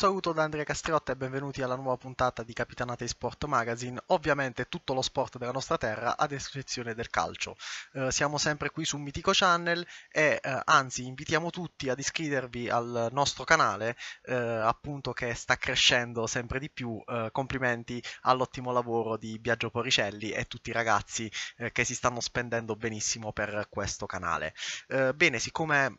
saluto da Andrea Castriotta e benvenuti alla nuova puntata di Capitanate Sport Magazine, ovviamente tutto lo sport della nostra terra ad eccezione del calcio. Eh, siamo sempre qui su Mitico Channel e eh, anzi invitiamo tutti ad iscrivervi al nostro canale, eh, appunto che sta crescendo sempre di più. Eh, complimenti all'ottimo lavoro di Biagio Poricelli e tutti i ragazzi eh, che si stanno spendendo benissimo per questo canale. Eh, bene, siccome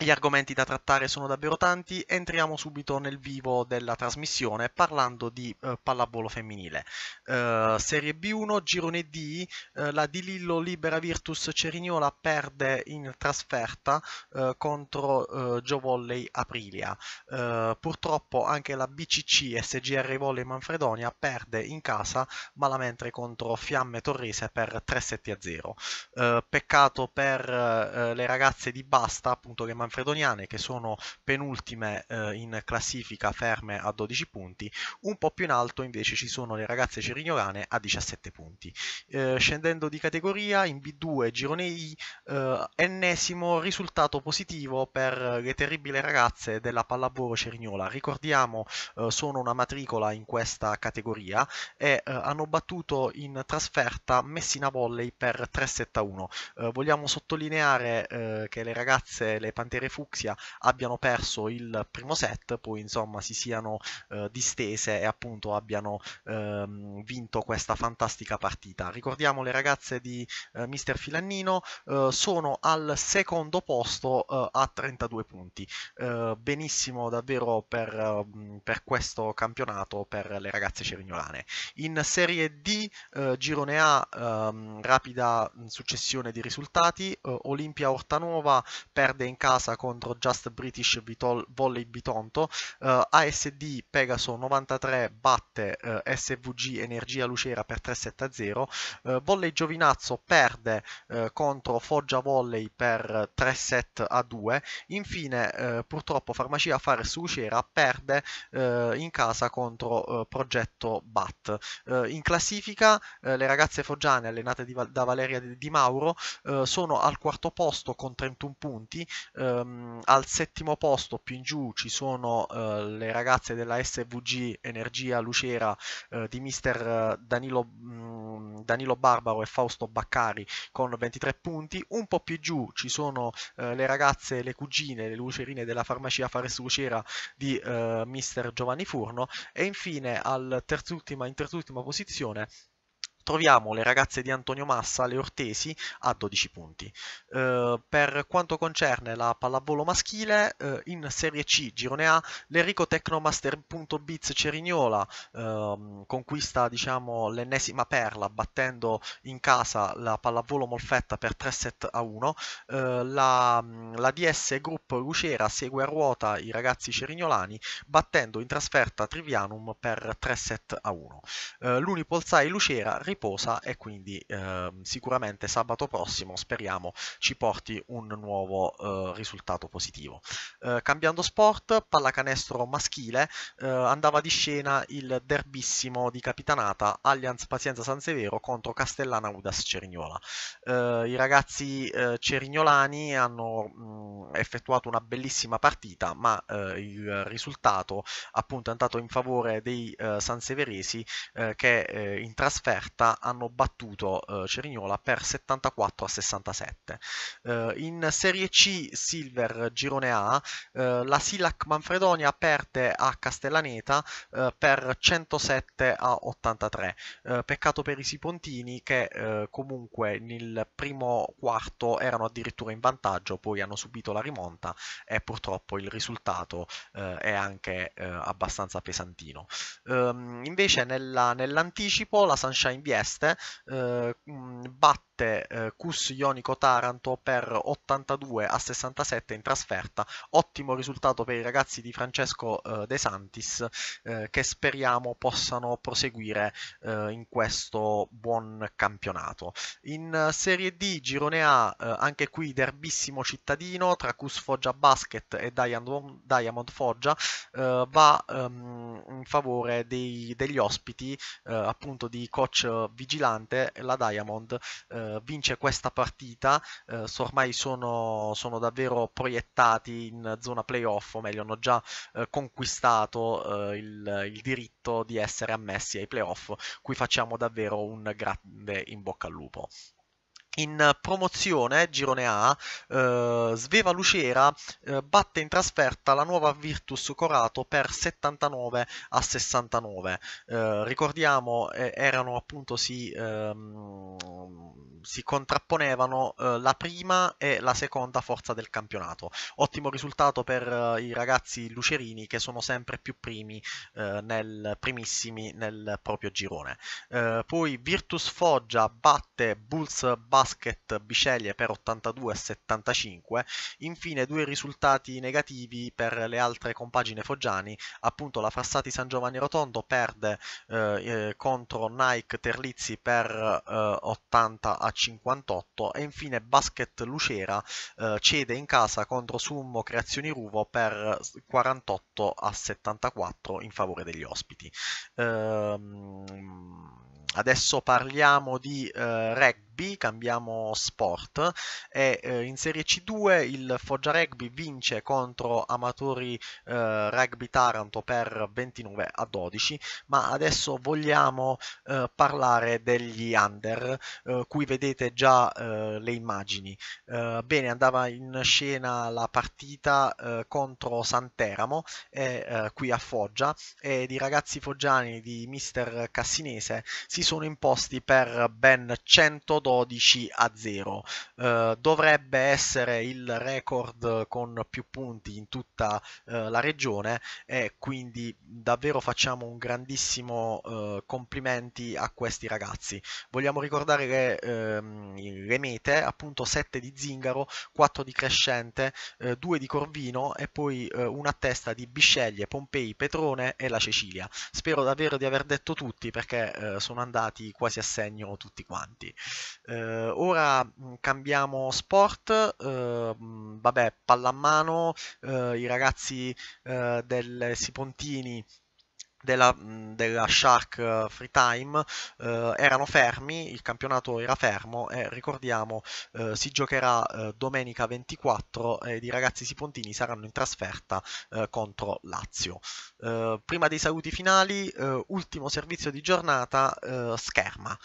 gli argomenti da trattare sono davvero tanti, entriamo subito nel vivo della trasmissione parlando di eh, pallavolo femminile. Eh, serie B1, girone D, eh, la Di Lillo Libera Virtus Cerignola perde in trasferta eh, contro eh, Giovolley Aprilia. Eh, purtroppo anche la BCC SGR Volley Manfredonia perde in casa malamente contro Fiamme Torrese per 3 7 0. peccato per eh, le ragazze di Basta, appunto che Manfredonia manfredoniane che sono penultime eh, in classifica ferme a 12 punti, un po' più in alto invece ci sono le ragazze cerignorane a 17 punti. Eh, scendendo di categoria in B2 girone I, eh, ennesimo risultato positivo per le terribili ragazze della pallavolo cerignola. Ricordiamo eh, sono una matricola in questa categoria e eh, hanno battuto in trasferta Messina Volley per 3-7-1. Eh, vogliamo sottolineare che le ragazze, le Pantere Tere Fucsia abbiano perso il primo set, poi insomma si siano eh, distese e appunto abbiano ehm, vinto questa fantastica partita. Ricordiamo le ragazze di eh, Mister Filannino eh, sono al secondo posto eh, a 32 punti. Eh, benissimo davvero per, mm, per, questo campionato per le ragazze cerignolane. In Serie D, eh, Girone A, ehm, rapida mm, successione di risultati, Olimpia Ortanova perde in casa casa contro Just British Vitol- Volley Bitonto, uh, eh, ASD Pegaso 93 batte uh, eh, SVG Energia Lucera per 3-7-0, uh, eh, Volley Giovinazzo perde contro Foggia Volley per 3-7-2, infine purtroppo Farmacia Fares Lucera perde in casa contro Progetto Bat. in classifica le ragazze foggiane allenate di, da Valeria Di Mauro sono al quarto posto con 31 punti, ehm, al settimo posto più in giù ci sono eh, le ragazze della SVG Energia Lucera eh, di mister eh, Danilo, mh, mm, Danilo, Barbaro e Fausto Baccari con 23 punti, un po' più giù ci sono eh, le ragazze, le cugine, le lucerine della farmacia Fares Lucera di eh, mister Giovanni Furno e infine al terzultima, in terzultima posizione troviamo le ragazze di Antonio Massa, le Ortesi, a 12 punti. Eh, per quanto concerne la pallavolo maschile, eh, in Serie C, Girone A, l'Enrico Tecnomaster.biz Cerignola eh, conquista diciamo, l'ennesima perla battendo in casa la pallavolo Molfetta per 3 set a 1. Eh, la, mm, la, DS Group Lucera segue a ruota i ragazzi cerignolani battendo in trasferta Trivianum per 3 set a 1. Eh, L'Unipolsai Lucera riprende riposa e quindi eh, sicuramente sabato prossimo speriamo ci porti un nuovo eh, risultato positivo. Eh, cambiando sport, pallacanestro maschile, eh, andava di scena il derbissimo di capitanata Allianz Pazienza San Severo contro Castellana Udas Cerignola. Eh, I ragazzi eh, cerignolani hanno mh, mm, effettuato una bellissima partita, ma il risultato appunto è andato in favore dei sanseveresi che in trasferta volta hanno battuto eh, Cerignola per 74 a 67. Eh, in Serie C Silver Girone A eh, la Silac Manfredonia perde a Castellaneta eh, per 107 a 83. Eh, peccato per i Sipontini che eh, comunque nel primo quarto erano addirittura in vantaggio, poi hanno subito la rimonta e purtroppo il risultato è anche abbastanza pesantino. Ehm, invece nella, nell'anticipo la Sunshine V Trieste, eh, mm, batte eh, Cus Ionico Taranto per 82 a 67 in trasferta, ottimo risultato per i ragazzi di Francesco eh, De Santis eh, che speriamo possano proseguire eh, in questo buon campionato. In Serie D, Girone A, eh, anche qui derbissimo cittadino tra Cus Foggia Basket e Diamond, Diamond Foggia va ehm, in favore dei, degli ospiti appunto di coach vigilante la Diamond eh, vince questa partita eh, so ormai sono, sono, davvero proiettati in zona playoff o meglio hanno già eh, conquistato eh, il, il, diritto di essere ammessi ai playoff qui facciamo davvero un grande in bocca al lupo in promozione, girone A, eh, Sveva Lucera eh, batte in trasferta la nuova Virtus Corato per 79 a 69. Eh, ricordiamo, eh, erano appunto si, ehm, si contrapponevano eh, la prima e la seconda forza del campionato. Ottimo risultato per eh, i ragazzi lucerini che sono sempre più primi nel, primissimi nel proprio girone. poi Virtus Foggia batte Bulls Basket basket Biceglie per 82 a 75, infine due risultati negativi per le altre compagine foggiani, appunto la Frassati San Giovanni Rotondo perde eh, eh contro Nike Terlizzi per eh, 80 a 58 e infine Basket Lucera eh, cede in casa contro Summo Creazioni Ruvo per 48 a 74 in favore degli ospiti. Ehm, adesso parliamo di eh, reg B cambiamo sport e eh, in Serie C2 il Foggia Rugby vince contro Amatori eh, Rugby Taranto per 29 a 12, ma adesso vogliamo eh, parlare degli under, qui eh, vedete già eh, le immagini. Eh, bene, andava in scena la partita contro Santeramo e, qui a Foggia ed i ragazzi foggiani di mister Cassinese si sono imposti per ben 112 112 a 0. Uh, eh, dovrebbe essere il record con più punti in tutta uh, la regione e quindi davvero facciamo un grandissimo uh, complimenti a questi ragazzi. Vogliamo ricordare le, le ehm, mete, appunto 7 di Zingaro, 4 di Crescente, 2 di Corvino e poi una testa di Bisceglie, Pompei, Petrone e la Cecilia. Spero davvero di aver detto tutti perché sono andati quasi a segno tutti quanti. Eh, ora mm, cambiamo sport, eh, mm, vabbè, pallamano, eh, i ragazzi eh, del Sipontini della, della, Shark eh, Free Time eh, erano fermi, il campionato era fermo e ricordiamo eh, si giocherà eh, domenica 24 ed i ragazzi sipontini saranno in trasferta eh, contro Lazio. Eh, prima dei saluti finali, ultimo servizio di giornata, scherma,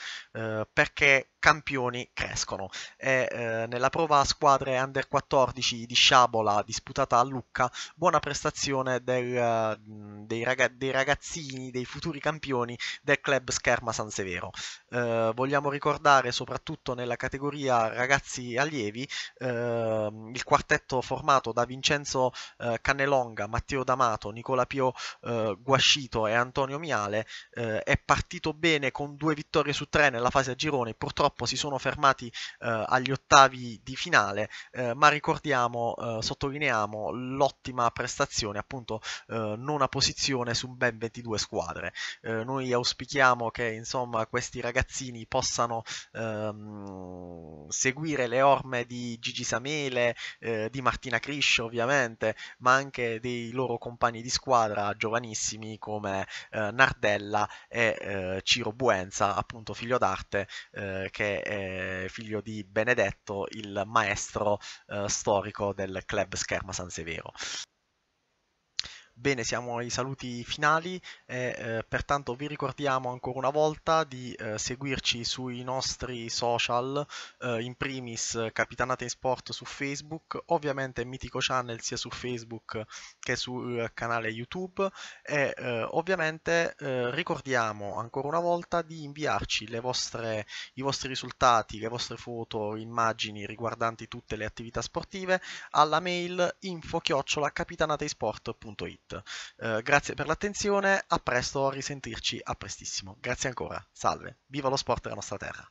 perché campioni crescono e nella prova a squadre under 14 di Sciabola disputata a Lucca, buona prestazione del, dei, raga- dei ragazzi ragazzini, dei futuri campioni del club Scherma San Severo. Eh, vogliamo ricordare soprattutto nella categoria ragazzi allievi eh, il quartetto formato da Vincenzo eh, Cannelonga, Matteo D'Amato, Nicola Pio eh, Guascito e Antonio Miale. Eh, è partito bene con due vittorie su tre nella fase a gironi, purtroppo si sono fermati eh, agli ottavi di finale, ma ricordiamo, sottolineiamo l'ottima prestazione, appunto nona posizione su un ben 20 22 squadre. Eh, noi auspichiamo che insomma, questi ragazzini possano ehm, seguire le orme di Gigi Samele, eh, di Martina Criscio ovviamente, ma anche dei loro compagni di squadra giovanissimi come eh, Nardella e eh, Ciro Buenza, appunto figlio d'arte, eh, che è figlio di Benedetto, il maestro eh, storico del club Scherma San Severo. Bene, siamo ai saluti finali e eh, pertanto vi ricordiamo ancora una volta di eh, seguirci sui nostri social, eh, in primis Capitanate in Sport su Facebook, ovviamente Mitico Channel sia su Facebook che sul canale YouTube e eh, ovviamente eh, ricordiamo ancora una volta di inviarci vostre, i vostri risultati, le vostre foto, immagini riguardanti tutte le attività sportive alla mail info-capitanateIsport.it eh, grazie per l'attenzione, a presto, a risentirci, a prestissimo. Grazie ancora, salve, viva lo sport della nostra terra.